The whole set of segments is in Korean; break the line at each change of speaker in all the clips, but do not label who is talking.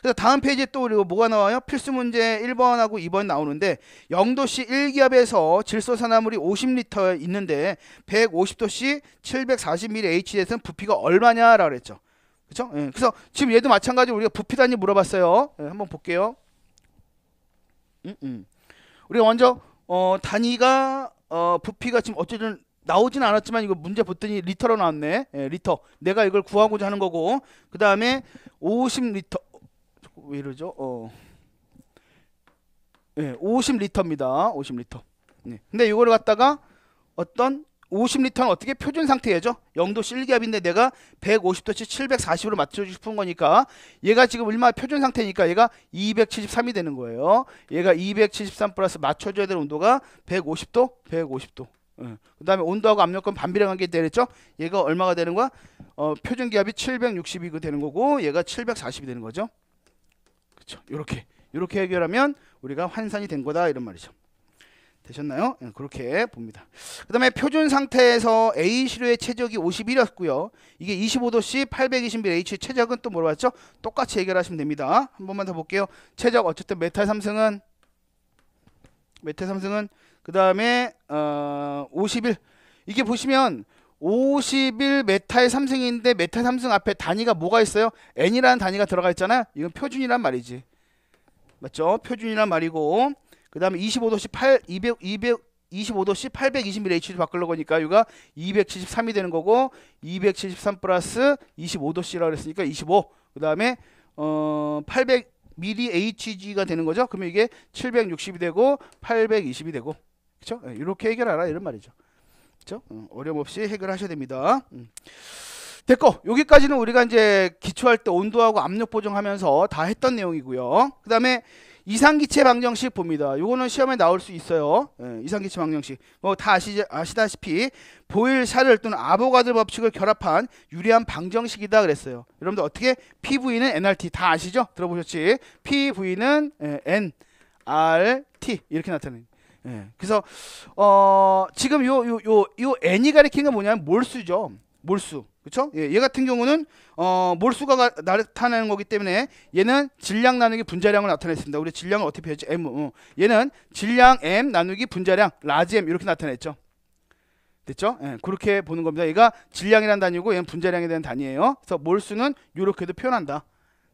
그래서 다음 페이지에 또 그리고 뭐가 나와요? 필수 문제 1번하고 2번 나오는데 영도시 1기압에서 질소 산화물이 50리터 있는데 150도씨 740mH에서는 부피가 얼마냐라고 그랬죠. 그렇죠? 예. 그래서 지금 얘도 마찬가지로 우리가 부피 단위 물어봤어요. 예, 한번 볼게요. 음, 음. 우리가 먼저 어, 단위가 어, 부피가 지금 어쨌든 나오진 않았지만 이거 문제 봤더니 리터로 나왔네. 예, 리터. 내가 이걸 구하고자 하는 거고. 그 다음에 50리터. 왜 이러죠? 어. 예, 50리터입니다. 50리터. 네. 근데 이걸 갖다가 어떤 50리터는 어떻게 표준 상태죠? 0도 실기압인데 내가 1 5 0도치 740으로 맞춰주고 싶은 거니까 얘가 지금 얼마 표준 상태니까 얘가 273이 되는 거예요. 얘가 273 플러스 맞춰줘야 될 온도가 150도, 150도. 응. 예. 그 다음에 온도하고 압력은 반비례관게 되겠죠? 얘가 얼마가 되는 거야? 어, 표준 기압이 760이고 되는 거고 얘가 740이 되는 거죠. 그렇죠. 이렇게 이렇게 해결하면 우리가 환산이 된 거다 이런 말이죠. 되셨나요? 예, 그렇게 봅니다. 그 다음에 표준 상태에서 A 시료의 최적이 51이었고요. 이게 25도씨 821H의 최적은 또 물어봤죠? 똑같이 해결하시면 됩니다. 한 번만 더 볼게요. 최적 어쨌든 메탈 삼승은 메탈 삼승은 그 다음에 어 51. 이게 보시면 51 메타의 3승인데 메타 3승 앞에 단위가 뭐가 있어요? n이라는 단위가 들어가 있잖아. 이건 표준이란 말이지. 맞죠? 표준이란 말이고 그다음에 2 5도씨8 200 200 2 5도씨 820mH로 바꾸려고 하니까 이거 273이 되는 거고 273 플러스 25도씨라고 그랬으니까 25. 그다음에 어 800mHg가 되는 거죠. 그러면 이게 760이 되고 820이 되고. 그렇죠? 이렇게 해결하라 이런 말이죠. 그렇죠? 음, 어려움 없이 해결하셔야 됩니다. 음. 됐고 여기까지는 우리가 이제 기초할 때 온도하고 압력 보정하면서 다 했던 내용이고요. 그 다음에 이상기체 방정식 봅니다. 요거는 시험에 나올 수 있어요. 예, 이상기체 방정식. 뭐 다 아시, 아시다시피 보일, 샤를 또는 아보가드 법칙을 결합한 유리한 방정식이다 그랬어요. 여러분들 어떻게 PV는 NRT 다 아시죠? 들어보셨지? PV는 예, N, R, T 이렇게 나타내는 예. 그래서 어 지금 요 요 요요 n이 가리키는 게 뭐냐면 몰수죠. 몰수. 그렇죠? 예, 얘 같은 경우는 어 몰수가 나타나는 거기 때문에 얘는 질량 나누기 분자량을 나타냈습니다. 우리 질량을 어떻게 표현했지? m. 어. 얘는 질량 m 나누기 분자량 라지 m 이렇게 나타냈죠. 됐죠? 예, 그렇게 보는 겁니다. 얘가 질량이란 단위고 얘는 분자량에 대한 단위예요. 그래서 몰수는 이렇게도 표현한다.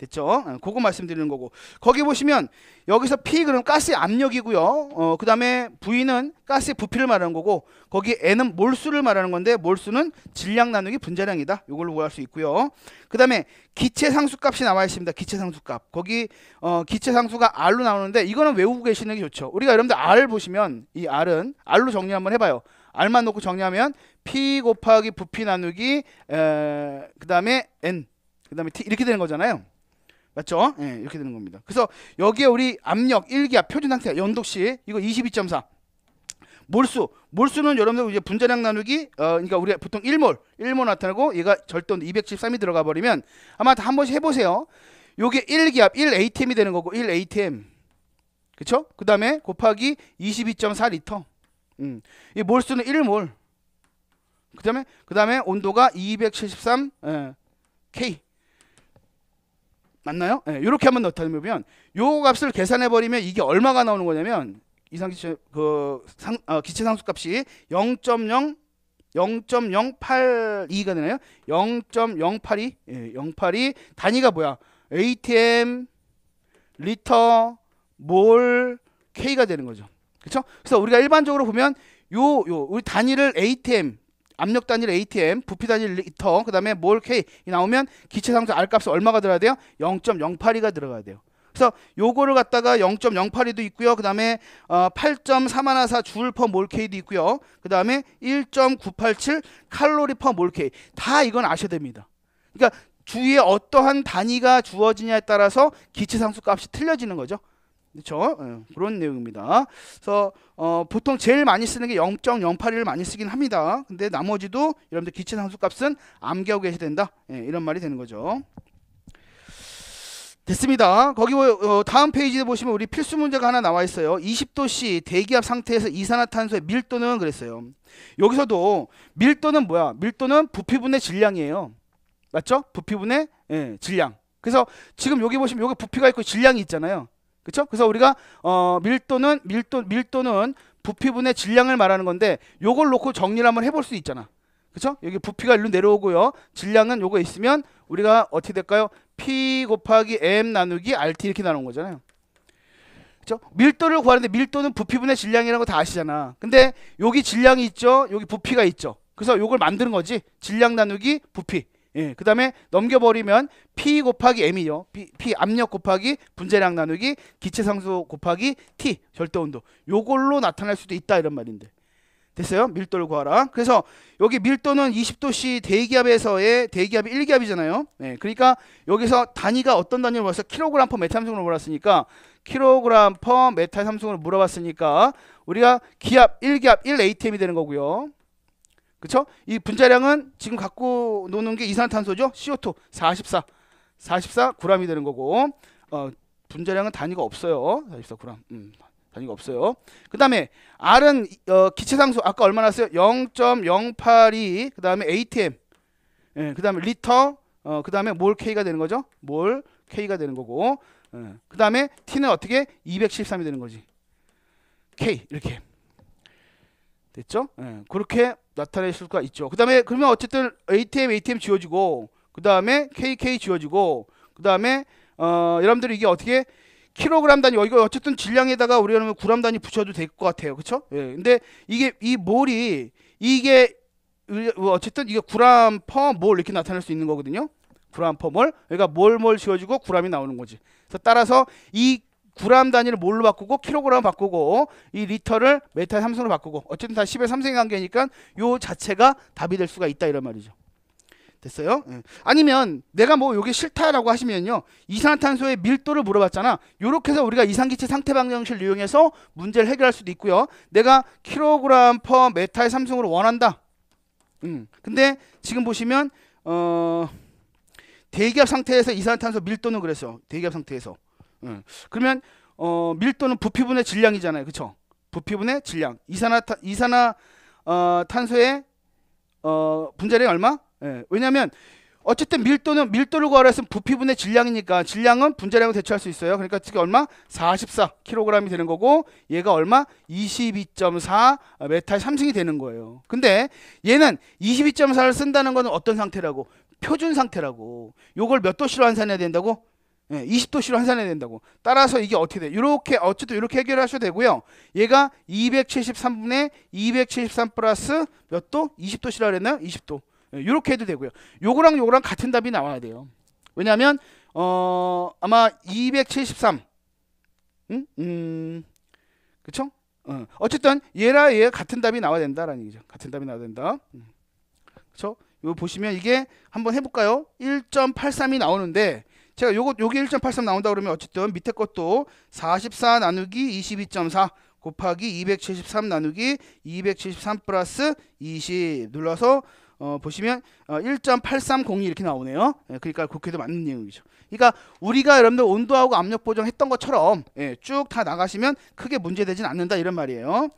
됐죠? 어, 그거 말씀드리는 거고 거기 보시면 여기서 P 그럼 가스의 압력이고요. 어, 그 다음에 V는 가스의 부피를 말하는 거고 거기 N은 몰수를 말하는 건데 몰수는 질량 나누기 분자량이다. 이걸로 구할 수 있고요. 그 다음에 기체 상수값이 나와 있습니다. 기체 상수값 거기 어, 기체 상수가 R로 나오는데 이거는 외우고 계시는 게 좋죠. 우리가 여러분들 R 보시면 이 R은 R로 정리 한번 해봐요. R만 놓고 정리하면 P 곱하기 부피 나누기 그 다음에 N 그 다음에 T 이렇게 되는 거잖아요. 맞죠? 예, 이렇게 되는 겁니다. 그래서 여기에 우리 압력 1기압 표준 상태 연독시 이거 22.4 몰수 몰수는 여러분들 이제 분자량 나누기 어 그러니까 우리 가 보통 1몰 1몰 나타나고 얘가 절돈 213이 들어가 버리면 아마 다한 번씩 해보세요. 요게 1기압 1ATM이 되는 거고 1ATM 그쵸? 그 다음에 곱하기 22.4리터 음. 이 몰수는 1몰 그 다음에 그 다음에 온도가 273 에, 예, K 맞나요? 네, 예, 이렇게 한번 나타내면 요 값을 계산해 버리면 이게 얼마가 나오는 거냐면 이상기체 그 상, 어, 기체 상수값이 0.0 0.082가 되나요? 0.082 예, 082 단위가 뭐야? ATM 리터 몰 K가 되는 거죠. 그렇죠? 그래서 우리가 일반적으로 보면 요요 우리 단위를 ATM 압력 단일 ATM, 부피 단일 리터, 그 다음에 몰 K 나오면 기체 상수 R값은 얼마가 들어야 돼요? 0.082가 들어가야 돼요. 그래서 요거를 갖다가 0.082도 있고요. 그 다음에 어, 8.314 줄 퍼 몰 K도 있고요. 그 다음에 1.987 칼로리 퍼 몰 K 다 이건 아셔야 됩니다. 그러니까 주위에 어떠한 단위가 주어지냐에 따라서 기체 상수 값이 틀려지는 거죠. 그렇죠? 예, 그런 내용입니다. 그래서 어, 보통 제일 많이 쓰는 게 0.081을 많이 쓰긴 합니다. 근데 나머지도 여러분들 기체 상수값은 암기하고 계셔야 된다. 예, 이런 말이 되는 거죠. 됐습니다. 거기 뭐, 어, 다음 페이지에 보시면 우리 필수 문제가 하나 나와 있어요. 20도씨 대기압 상태에서 이산화탄소의 밀도는 그랬어요. 여기서도 밀도는 뭐야? 밀도는 부피분의 질량이에요. 맞죠? 부피분의 예, 질량. 그래서 지금 여기 보시면 여기 부피가 있고 질량이 있잖아요. 그렇죠? 그래서 우리가 어, 밀도는 밀도 밀도는 부피분의 질량을 말하는 건데 요걸 놓고 정리를 한번 해볼 수 있잖아. 그렇죠? 여기 부피가 일로 내려오고요. 질량은 요거 있으면 우리가 어떻게 될까요? P 곱하기 M 나누기 RT 이렇게 나누는 거잖아요. 그렇죠? 밀도를 구하는데 밀도는 부피분의 질량이라고다 아시잖아. 근데 여기 질량이 있죠. 여기 부피가 있죠. 그래서 요걸 만드는 거지. 질량 나누기 부피. 예, 그 다음에 넘겨버리면 P 곱하기 M이요. P, P 압력 곱하기 분자량 나누기 기체상수 곱하기 T 절대온도. 요걸로 나타날 수도 있다 이런 말인데. 됐어요? 밀도를 구하라. 그래서 여기 밀도는 20도씨 대기압에서의 대기압이 1기압이잖아요. 네, 그러니까 여기서 단위가 어떤 단위로 물어서 킬로그램 퍼 메탈 함수로 물어봤으니까 킬로그램 퍼 메탈 함수로 물어봤으니까 우리가 기압 1기압 1ATM이 되는 거고요. 그쵸? 이 분자량은 지금 갖고 노는 게 이산탄소죠? CO2 44 4 4그람이 되는 거고 어, 분자량은 단위가 없어요. 44g. 음, 단위가 없어요. 그 다음에 R은 어, 기체상수 아까 얼마 나왔어요? 0.082그 다음에 ATM 예, 그 다음에 리터 어, 그 다음에 몰 K가 되는 거죠? 몰 K가 되는 거고 예, 그 다음에 T는 어떻게? 213이 되는 거지. K 이렇게 됐죠? 예, 그렇게 나타낼 수가 있죠. 그 다음에 그러면 어쨌든 ATM, ATM 지워지고 그 다음에 KK 지워지고 그 다음에 어, 여러분들이 이게 어떻게 킬로그램 단위 이거 어쨌든 질량에다가 우리 여러분 구람 단위 붙여도 될 것 같아요. 그렇죠? 예. 근데 이게 이 몰이 이게 어쨌든 이게 구람 퍼몰 이렇게 나타낼 수 있는 거거든요. 구람 퍼 몰. 그러니까 몰 몰 지워지고 구람이 나오는 거지. 그래서 따라서 이 구람 단위를 뭘로 바꾸고 킬로그램 바꾸고 이 리터를 메타의 함수로 바꾸고 어쨌든 다 10의 3승의 관계니까 요 자체가 답이 될 수가 있다 이런 말이죠. 됐어요? 네. 아니면 내가 뭐 요게 싫다라고 하시면요. 이산화탄소의 밀도를 물어봤잖아. 요렇게 해서 우리가 이상기체 상태 방정식을 이용해서 문제를 해결할 수도 있고요. 내가 킬로그램 퍼 메타의 삼승으로 원한다. 음. 근데 지금 보시면 어 대기압 상태에서 이산화탄소 밀도는 그랬어. 대기압 상태에서 그러면 어, 밀도는 부피분의 질량이잖아요. 그렇죠? 부피분의 질량. 이산화탄 이산화 어, 탄소의 어, 분자량이 얼마? 예. 왜냐면 하 어쨌든 밀도는 밀도를 구하려면 부피분의 질량이니까 질량은 분자량을 대체할 수 있어요. 그러니까 이게 얼마? 44kg이 되는 거고 얘가 얼마? 22.4 메탈 삼승이 되는 거예요. 근데 얘는 22.4를 쓴다는 거는 어떤 상태라고? 표준 상태라고. 요걸 몇 도씨로 환산해야 된다고? 20도씨로 예, 환산해야 된다고. 따라서 이게 어떻게 돼? 이렇게 어쨌든 이렇게 해결하셔도 되고요. 얘가 273분의 273 플러스 몇 도? 20도씨라 그랬나 20도. 이렇게 예, 해도 되고요. 요거랑 요거랑 같은 답이 나와야 돼요. 왜냐하면 어 아마 273. 음, 음, 그쵸? 어. 쨌든 얘라 얘 같은 답이 나와야 된다라는 얘기죠. 같은 답이 나와야 된다. 음. 그쵸? 이거 보시면 이게 한번 해볼까요? 1.83이 나오는데 제가 요거 요게 1.83 나온다 그러면 어쨌든 밑에 것도 44 나누기 22.4 곱하기 273 나누기 273 플러스 20 눌러서 어, 보시면 어, 1.8302 이렇게 나오네요. 예, 그러니까 국회도 맞는 내용이죠. 그러니까 우리가 여러분들 온도하고 압력 보정했던 것처럼 예, 쭉다 나가시면 크게 문제되진 않는다 이런 말이에요.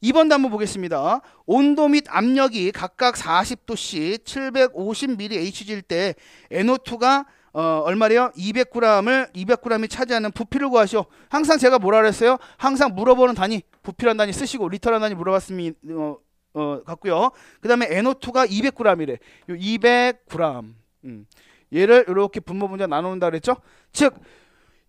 2번도 한번 보겠습니다. 온도 및 압력이 각각 4 0도씨 750mHg일 때 NO2가 어, 얼마래요? 200g을 200g이 차지하는 부피를 구하시오. 항상 제가 뭐라 그랬어요? 항상 물어보는 단위, 부피란 단위 쓰시고 리터란 단위 물어봤습니다 어, 어, 같고요. 그다음에 NO2가 200g이래. 요 200g. 음. 얘를 이렇게 분모 분자 나누는다 그랬죠? 즉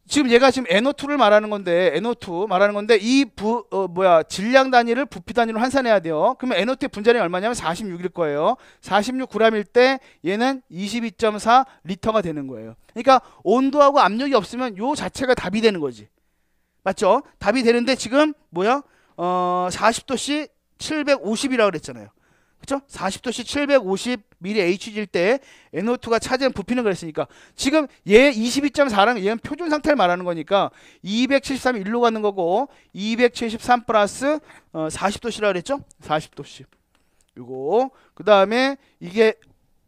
지금 얘가 지금 NO2를 말하는 건데 NO2 말하는 건데 이 부, 어, 뭐야 질량 단위를 부피 단위로 환산해야 돼요. 그러면 NO2의 분자량이 얼마냐면 46일 거예요. 46g일 때 얘는 22.4 리터가 되는 거예요. 그러니까 온도하고 압력이 없으면 요 자체가 답이 되는 거지. 맞죠? 답이 되는데 지금 뭐야? 어4 0도씨 750이라고 그랬잖아요. 그렇죠? 40도씨 750mmHg일 때 NO2가 차지한 부피는 그랬으니까 지금 얘 22.4랑 얘는 표준 상태를 말하는 거니까 273 일로 가는 거고 273 플러스 어, 40도씨라 그랬죠? 40도씨 이거 그 다음에 이게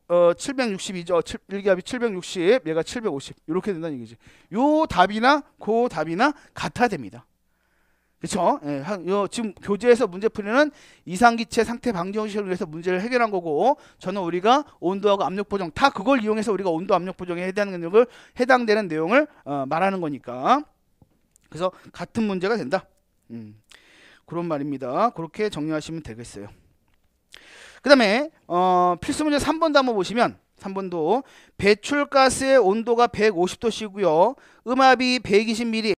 어, 762죠. 7, 1기압이 760, 얘가 750 이렇게 된다는 얘기지. 요 답이나 그 답이나 같아야 됩니다. 그렇죠? 예, 지금 교재에서 문제풀이는 이상기체 상태 방정식을 위해서 문제를 해결한 거고 저는 우리가 온도하고 압력 보정 다 그걸 이용해서 우리가 온도 압력 보정에 해당하는 내용을 해당되는 내용을 어, 말하는 거니까 그래서 같은 문제가 된다. 음, 그런 말입니다. 그렇게 정리하시면 되겠어요. 그 다음에 어, 필수 문제 3번도 한번 보시면 3번도 배출가스의 온도가 150도씨고요. 음압이 120mm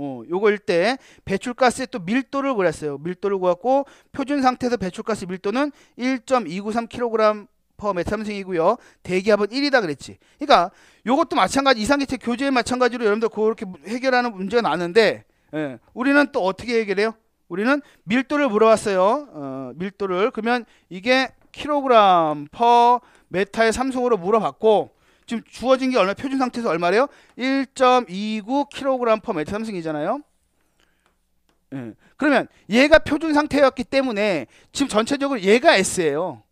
어, 요일때 배출가스의 또 밀도를 구했어요. 밀도를 구했고 표준 상태에서 배출가스 밀도는 1.293kg m 메이고요 대기압은 1이다 그랬지. 그러니까 요것도 마찬가지 이상기체 교재에 마찬가지로 여러분들 그렇게 해결하는 문제가 나는데 예, 우리는 또 어떻게 해결해요? 우리는 밀도를 물어봤어요. 어, 밀도를 그러면 이게 kg 그램퍼메의 삼성으로 물어봤고 지금 주어진 게 얼마 표준 상태에서 얼마래요? 1.29kg/m 삼승이잖아요. 예. 그러면 얘가 표준 상태였기 때문에 지금 전체적으로 얘가 S예요.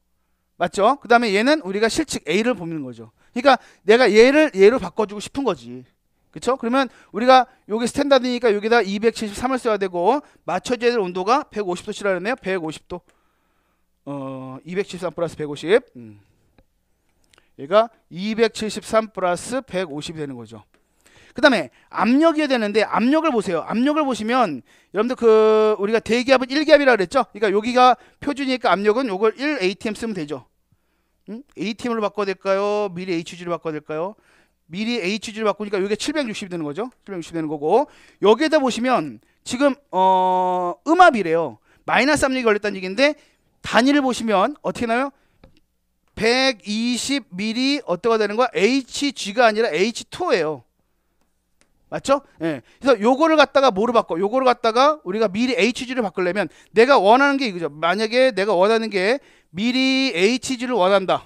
맞죠? 그 다음에 얘는 우리가 실측 A를 보는 거죠. 그러니까 내가 얘를 얘로 바꿔주고 싶은 거지. 그쵸? 그러면 우리가 여기 스탠다드니까 여기다 273을 써야 되고 맞춰져야 될 온도가 150도씨라 그랬네요. 150도. 어, 273 플러스 150. 음. 얘가 그러니까 273 플러스 150이 되는 거죠. 그 다음에 압력이 어야 되는데 압력을 보세요. 압력을 보시면 여러분들 그 우리가 대기압은 1기압이라 고 그랬죠? 그러니까 여기가 표준이니까 압력은 요걸 1 ATM 쓰면 되죠. 음? ATM으로 바꿔야 될까요? 미리 HG로 바꿔야 될까요? 미리 h g 로 바꾸니까 이게 760이 되는 거죠. 760 되는 거고 여기에다 보시면 지금 어 음압이래요. 마이너스 압력이 걸렸다는 얘기인데 단위를 보시면 어떻게 나요? 120ml 어때가 되는 거야? HG가 아니라 H2예요. 맞죠? 예. 그래서 요거를 갖다가 뭐로 바꿔? 요거를 갖다가 우리가 미리 HG를 바꾸려면 내가 원하는 게 이거죠. 만약에 내가 원하는 게 미리 HG를 원한다.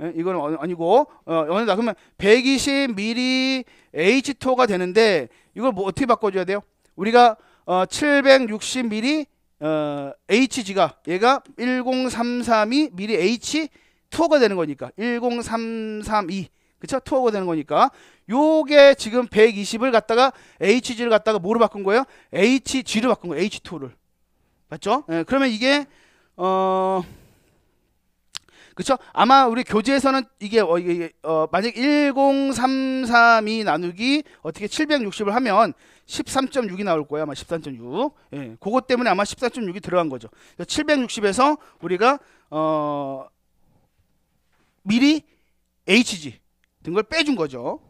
예, 이건 어, 아니고 어, 원한다. 그러면 120ml H2가 되는데 이걸 뭐 어떻게 바꿔줘야 돼요? 우리가 어, 760ml 어, HG가 얘가 10332 미리 H 투어가 되는 거니까 10332 그쵸? 투어가 되는 거니까 요게 지금 120을 갖다가 HG를 갖다가 뭐로 바꾼 거예요? h g 를 바꾼 거예요. H2를. 맞죠? 예, 그러면 이게 어 그쵸? 아마 우리 교재에서는 이게, 어, 이게 어, 만약 10332 나누기 어떻게 760을 하면 13.6이 나올 거예요. 아마 13.6. 예. 그것 때문에 아마 14.6이 들어간 거죠. 760에서 우리가 어 미리 HG 등걸 빼준 거죠.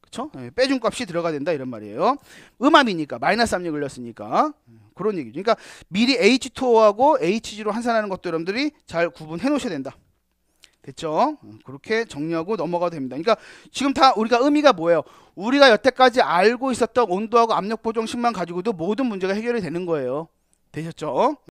그쵸? 네, 빼준 값이 들어가야 된다 이런 말이에요. 음압이니까 마이너스 압력 걸렸으니까 그런 얘기죠. 그러니까 미리 H2O하고 HG로 환산하는 것도 여러분들이 잘 구분해 놓으셔야 된다. 됐죠? 그렇게 정리하고 넘어가도 됩니다. 그러니까 지금 다 우리가 의미가 뭐예요? 우리가 여태까지 알고 있었던 온도하고 압력 보정식만 가지고도 모든 문제가 해결이 되는 거예요. 되셨죠?